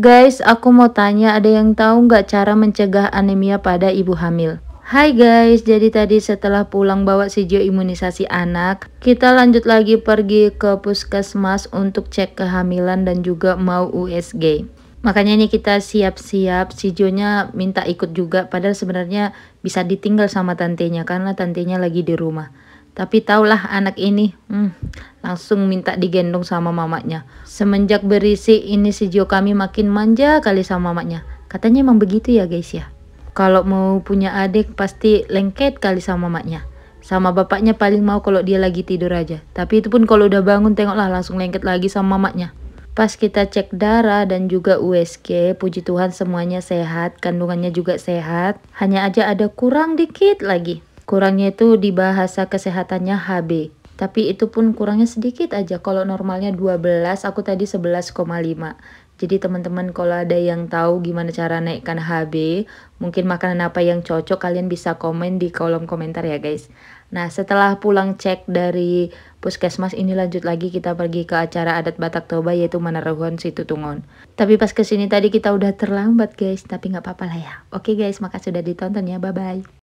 Guys, aku mau tanya ada yang tahu nggak cara mencegah anemia pada ibu hamil? Hai guys, jadi tadi setelah pulang bawa si Jo imunisasi anak, kita lanjut lagi pergi ke puskesmas untuk cek kehamilan dan juga mau USG. Makanya ini kita siap-siap, si Jo-nya minta ikut juga, padahal sebenarnya bisa ditinggal sama tantenya karena tantenya lagi di rumah. Tapi taulah anak ini, hmm, langsung minta digendong sama mamanya. Semenjak berisi ini si Jio kami makin manja kali sama mamanya. Katanya emang begitu ya guys ya. Kalau mau punya adik pasti lengket kali sama mamanya. Sama bapaknya paling mau kalau dia lagi tidur aja. Tapi itu pun kalau udah bangun tengoklah langsung lengket lagi sama mamanya. Pas kita cek darah dan juga USG, puji Tuhan semuanya sehat, kandungannya juga sehat. Hanya aja ada kurang dikit lagi. Kurangnya itu di bahasa kesehatannya HB, tapi itu pun kurangnya sedikit aja. Kalau normalnya 12, aku tadi 11,5. Jadi teman-teman kalau ada yang tahu gimana cara naikkan HB, mungkin makanan apa yang cocok kalian bisa komen di kolom komentar ya guys. Nah setelah pulang cek dari puskesmas ini lanjut lagi kita pergi ke acara adat Batak Toba yaitu Situ Situtungon. Tapi pas kesini tadi kita udah terlambat guys, tapi nggak apa-apa lah ya. Oke guys, makasih sudah ditonton ya, bye-bye.